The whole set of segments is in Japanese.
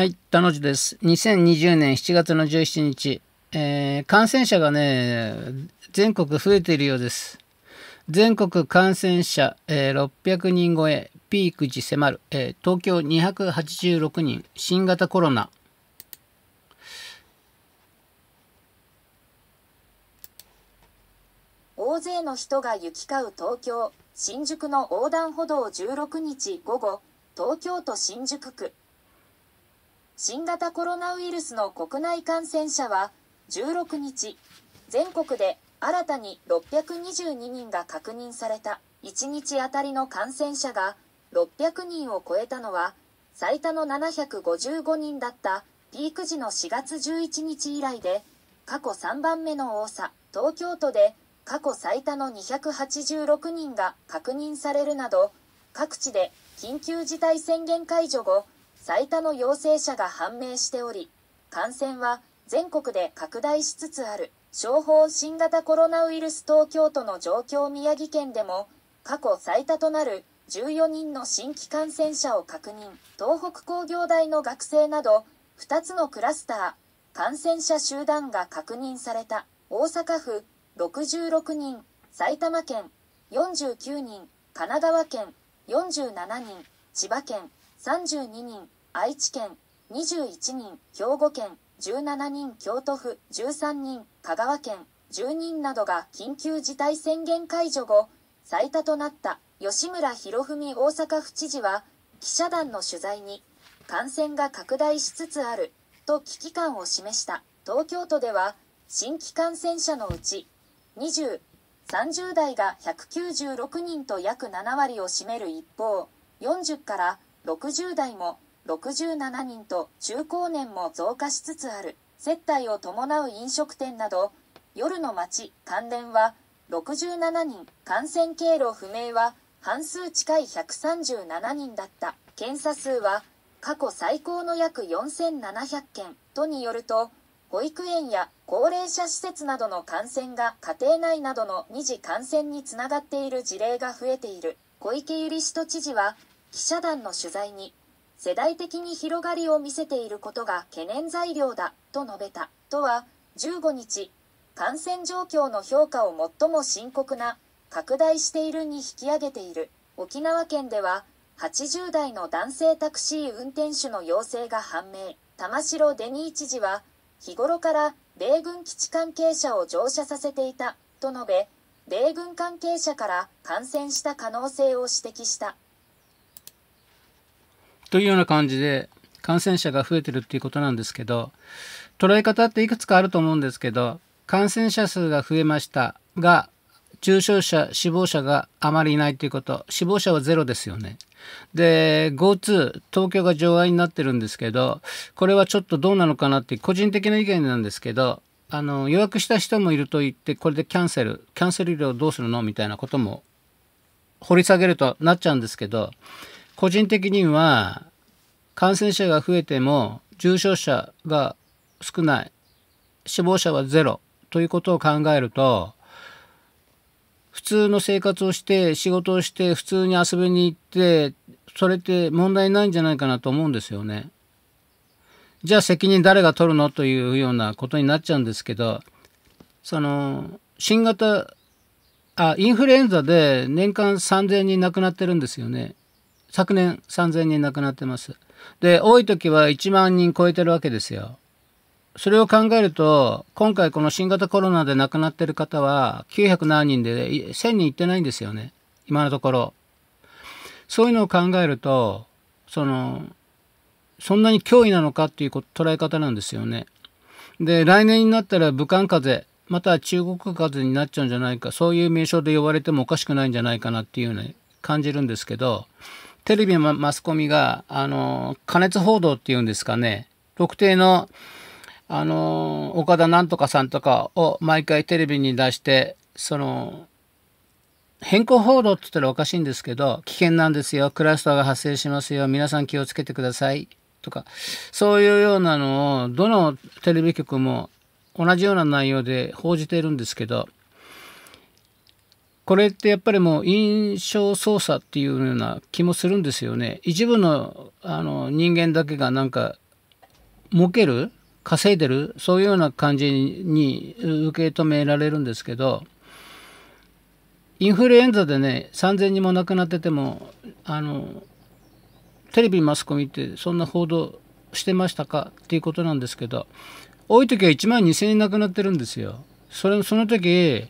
はい、田野字です。2020年7月の17日、えー、感染者がね、全国増えているようです。全国感染者、えー、600人超え、ピーク時迫る、えー、東京286人、新型コロナ。大勢の人が行き交う東京、新宿の横断歩道16日午後、東京都新宿区。新型コロナウイルスの国内感染者は16日、全国で新たに622人が確認された1日あたりの感染者が600人を超えたのは最多の755人だったピーク時の4月11日以来で過去3番目の多さ東京都で過去最多の286人が確認されるなど各地で緊急事態宣言解除後最多の陽性者が判明しており、感染は全国で拡大しつつある、商法新型コロナウイルス東京都の状況宮城県でも、過去最多となる14人の新規感染者を確認、東北工業大の学生など、2つのクラスター、感染者集団が確認された、大阪府66人、埼玉県49人、神奈川県47人、千葉県32人、愛知県21人、兵庫県17人、京都府13人、香川県10人などが緊急事態宣言解除後、最多となった吉村博文大阪府知事は、記者団の取材に、感染が拡大しつつある、と危機感を示した。東京都では、新規感染者のうち、20、30代が196人と約7割を占める一方、40から60代も67人と中高年も増加しつつある接待を伴う飲食店など夜の街関連は67人感染経路不明は半数近い137人だった検査数は過去最高の約4700件都によると保育園や高齢者施設などの感染が家庭内などの二次感染につながっている事例が増えている小池百合市都知事は記者団の取材に世代的に広がりを見せていることが懸念材料だと述べたとは15日感染状況の評価を最も深刻な拡大しているに引き上げている沖縄県では80代の男性タクシー運転手の陽性が判明玉城デニー知事は日頃から米軍基地関係者を乗車させていたと述べ米軍関係者から感染した可能性を指摘した。というような感じで感染者が増えてるっていうことなんですけど、捉え方っていくつかあると思うんですけど、感染者数が増えましたが、重症者、死亡者があまりいないということ、死亡者はゼロですよね。で、GoTo、東京が上位になってるんですけど、これはちょっとどうなのかなって、個人的な意見なんですけど、あの、予約した人もいると言って、これでキャンセル、キャンセル料どうするのみたいなことも掘り下げるとなっちゃうんですけど、個人的には感染者が増えても重症者が少ない死亡者はゼロということを考えると普通の生活をして仕事をして普通に遊びに行ってそれって問題ないんじゃないかなと思うんですよね。じゃあ責任誰が取るのというようなことになっちゃうんですけどその新型あインフルエンザで年間3,000人亡くなってるんですよね。昨年3000人亡くなってます。で、多い時は1万人超えてるわけですよ。それを考えると、今回この新型コロナで亡くなってる方は900何人で1000人いってないんですよね。今のところ。そういうのを考えると、その、そんなに脅威なのかっていう捉え方なんですよね。で、来年になったら武漢風邪、または中国風邪になっちゃうんじゃないか、そういう名称で呼ばれてもおかしくないんじゃないかなっていうね、感じるんですけど、テレビママスコミが、あの、加熱報道っていうんですかね、特定の、あの、岡田なんとかさんとかを毎回テレビに出して、その、変更報道って言ったらおかしいんですけど、危険なんですよ、クラスターが発生しますよ、皆さん気をつけてください、とか、そういうようなのを、どのテレビ局も同じような内容で報じているんですけど、これってやっぱりもう印象操作っていうような気もするんですよね。一部のあの人間だけがなんか儲ける稼いでるそういうような感じに受け止められるんですけどインフルエンザでね3,000人も亡くなっててもあのテレビマスコミってそんな報道してましたかっていうことなんですけど多い時は1万2,000人亡くなってるんですよ。それその時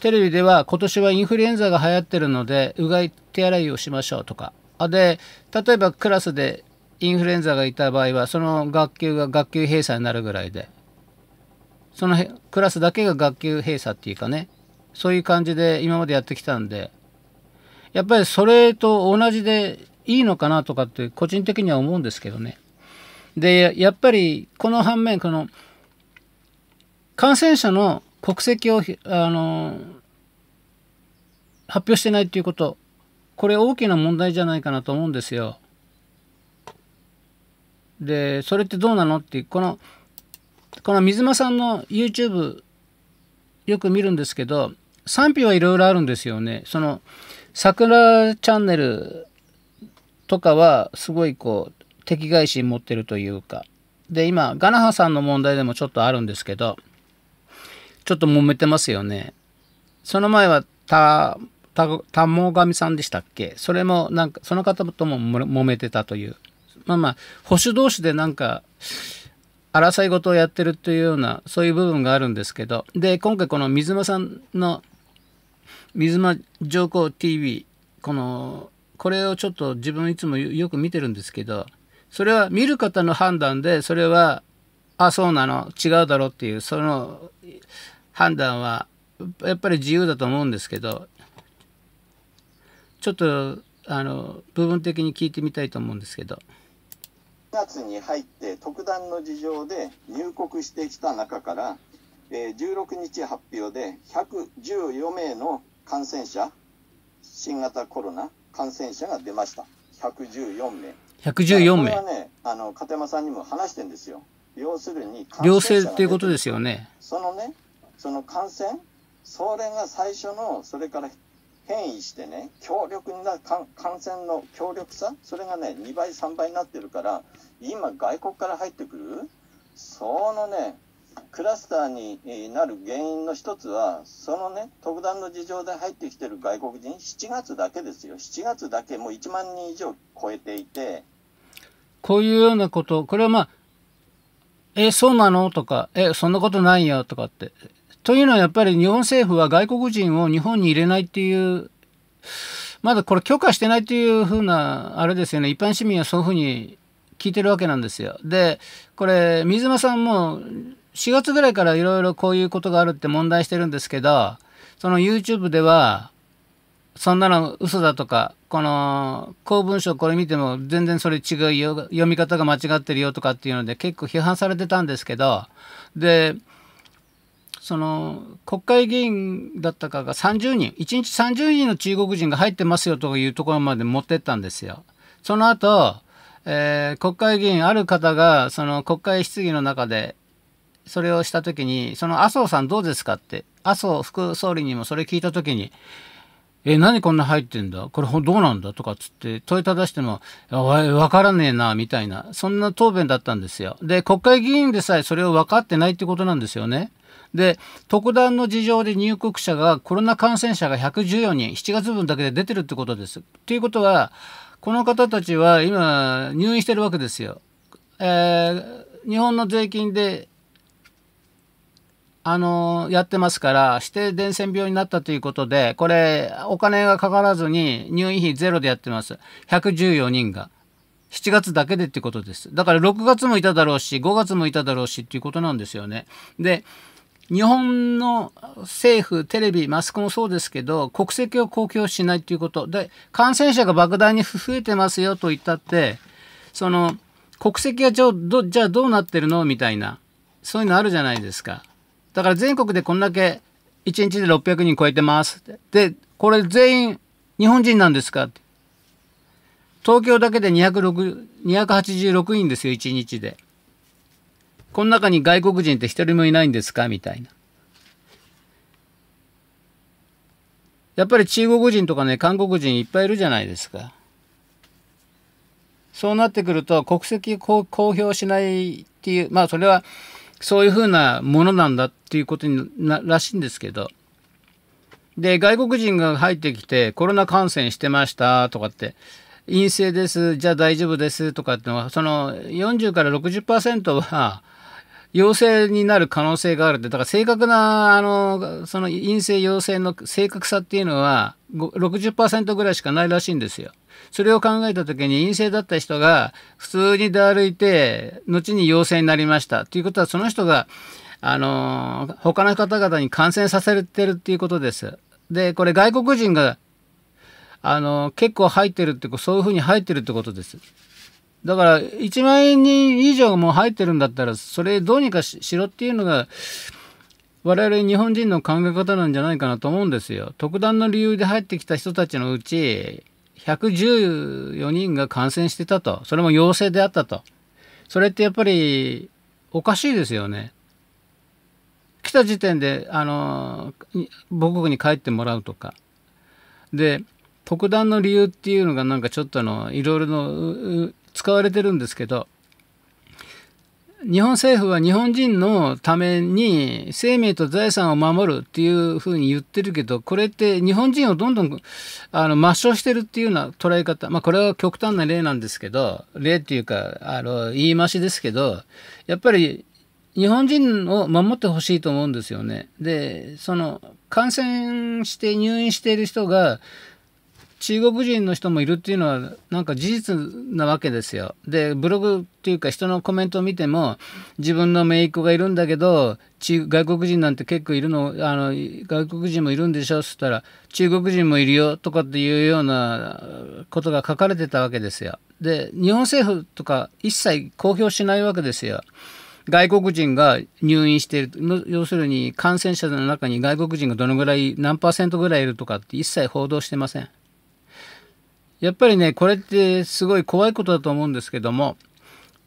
テレビでは今年はインフルエンザが流行ってるのでうがい手洗いをしましょうとかあで例えばクラスでインフルエンザがいた場合はその学級が学級閉鎖になるぐらいでそのクラスだけが学級閉鎖っていうかねそういう感じで今までやってきたんでやっぱりそれと同じでいいのかなとかって個人的には思うんですけどね。でやっぱりこの反面この感染者の国籍をあの発表してないということこれ大きな問題じゃないかなと思うんですよ。でそれってどうなのってこのこの水間さんの YouTube よく見るんですけど賛否はいろいろあるんですよね。その桜チャンネルとかはすごいこう敵外心持ってるというかで今ガナハさんの問題でもちょっとあるんですけどちょっと揉めてますよね。その前は、た、た、たもがみさんでしたっけそれも、なんか、その方とも揉めてたという。まあまあ、保守同士でなんか、争い事をやってるというような、そういう部分があるんですけど、で、今回この水間さんの、水間上皇 TV、この、これをちょっと自分いつもよく見てるんですけど、それは見る方の判断で、それは、あ、そうなの、違うだろうっていう、その、判断はやっぱり自由だと思うんですけどちょっとあの部分的に聞いてみたいと思うんですけど。9月に入って特段の事情で入国してきた中から、え16日発表で114名の感染者新型コロナ感染者が出ました114名114名これはねあの片山さんにも話してんですよ要するに陽性っていうことですよねそのねその感染それが最初のそれから変異してね強力な感染の強力さそれがね2倍3倍になってるから今外国から入ってくるそのねクラスターになる原因の一つはそのね特段の事情で入ってきてる外国人7月だけですよ7月だけもう1万人以上超えていてこういうようなことこれはまあえそうなのとかえそんなことないよとかってというのはやっぱり日本政府は外国人を日本に入れないっていうまだこれ許可してないっていうふうなあれですよね一般市民はそういうふうに聞いてるわけなんですよ。でこれ水間さんも4月ぐらいからいろいろこういうことがあるって問題してるんですけどその YouTube ではそんなの嘘だとかこの公文書これ見ても全然それ違うよ読み方が間違ってるよとかっていうので結構批判されてたんですけどでその国会議員だったかが30人、1日30人の中国人が入ってますよというところまで持ってったんですよ。その後、えー、国会議員ある方がその国会質疑の中でそれをした時に、その麻生さんどうですかって、麻生副総理にもそれ聞いた時に、え、何こんな入ってんだこれどうなんだとかっつって問いただしても、わからねえな、みたいな、そんな答弁だったんですよ。で、国会議員でさえそれを分かってないってことなんですよね。で、特段の事情で入国者がコロナ感染者が114人、7月分だけで出てるってことです。ということは、この方たちは今、入院してるわけですよ。えー、日本の税金で、あのー、やってますから、指定伝染病になったということで、これ、お金がかからずに入院費ゼロでやってます。114人が。7月だけでってことです。だから6月もいただろうし、5月もいただろうしっていうことなんですよね。で、日本の政府、テレビ、マスコもそうですけど、国籍を公表しないということ。で、感染者が莫大に増えてますよと言ったって、その、国籍がじゃどじゃあどうなってるのみたいな、そういうのあるじゃないですか。だから全国でこんだけ1日で600人超えてますで、これ全員日本人なんですか東京だけで286人ですよ、1日で。この中に外国人って一人もいないんですかみたいな。やっぱり中国人とかね、韓国人いっぱいいるじゃないですか。そうなってくると、国籍公表しないっていう、まあそれはそういうふうなものなんだっていうことにならしいんですけど。で、外国人が入ってきて、コロナ感染してましたとかって、陰性です、じゃあ大丈夫ですとかってのは、その40から60%は、陽性になる可能性があるって、だから正確な、あの、その陰性陽性の正確さっていうのは、60%ぐらいしかないらしいんですよ。それを考えた時に陰性だった人が普通に出歩いて、後に陽性になりました。ということは、その人が、あの、他の方々に感染させてるっていうことです。で、これ外国人が、あの、結構入ってるって、そういうふうに入ってるってことです。だから、1万人以上も入ってるんだったら、それどうにかしろっていうのが、我々日本人の考え方なんじゃないかなと思うんですよ。特段の理由で入ってきた人たちのうち、114人が感染してたと。それも陽性であったと。それってやっぱりおかしいですよね。来た時点で、あの、母国に帰ってもらうとか。で、特段の理由っていうのがなんかちょっとあの、いろいろの使われてるんですけど、日本政府は日本人のために生命と財産を守るっていうふうに言ってるけど、これって日本人をどんどんあの抹消してるっていうような捉え方。まあこれは極端な例なんですけど、例っていうか、あの、言い回しですけど、やっぱり日本人を守ってほしいと思うんですよね。で、その感染して入院している人が、中国人の人もいるっていうのはなんか事実なわけですよ。でブログっていうか人のコメントを見ても自分の姪っ子がいるんだけど外国人なんて結構いるのあの外国人もいるんでしょっつったら中国人もいるよとかっていうようなことが書かれてたわけですよ。で日本政府とか一切公表しないわけですよ。外国人が入院している要するに感染者の中に外国人がどのぐらい何パーセントぐらいいるとかって一切報道してません。やっぱりね、これってすごい怖いことだと思うんですけども、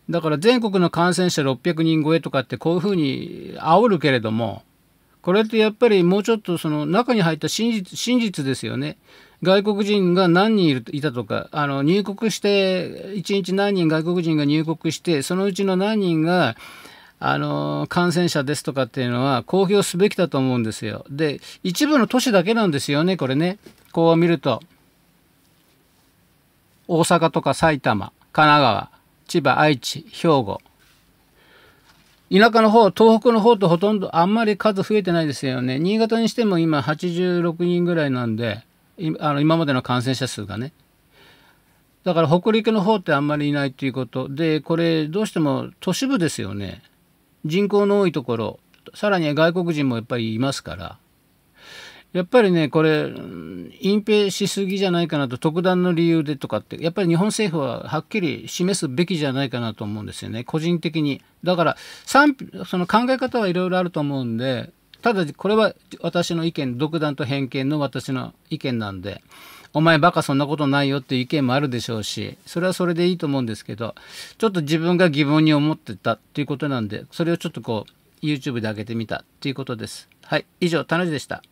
だから全国の感染者600人超えとかってこういうふうに煽るけれども、これってやっぱりもうちょっとその中に入った真実真実ですよね。外国人が何人いるいたとか、あの入国して、1日何人外国人が入国して、そのうちの何人が、あの感染者ですとかっていうのは公表すべきだと思うんですよ。で、一部の都市だけなんですよね、これね。こう見ると。大阪とか埼玉神奈川千葉愛知兵庫田舎の方東北の方とほとんどあんまり数増えてないですよね新潟にしても今86人ぐらいなんであの今までの感染者数がねだから北陸の方ってあんまりいないということでこれどうしても都市部ですよね人口の多いところさらに外国人もやっぱりいますからやっぱりね、これ、隠蔽しすぎじゃないかなと、特段の理由でとかって、やっぱり日本政府ははっきり示すべきじゃないかなと思うんですよね、個人的に。だから、その考え方はいろいろあると思うんで、ただ、これは私の意見、独断と偏見の私の意見なんで、お前バカそんなことないよっていう意見もあるでしょうし、それはそれでいいと思うんですけど、ちょっと自分が疑問に思ってたっていうことなんで、それをちょっとこう、YouTube で上げてみたっていうことです。はい、以上、田野でした。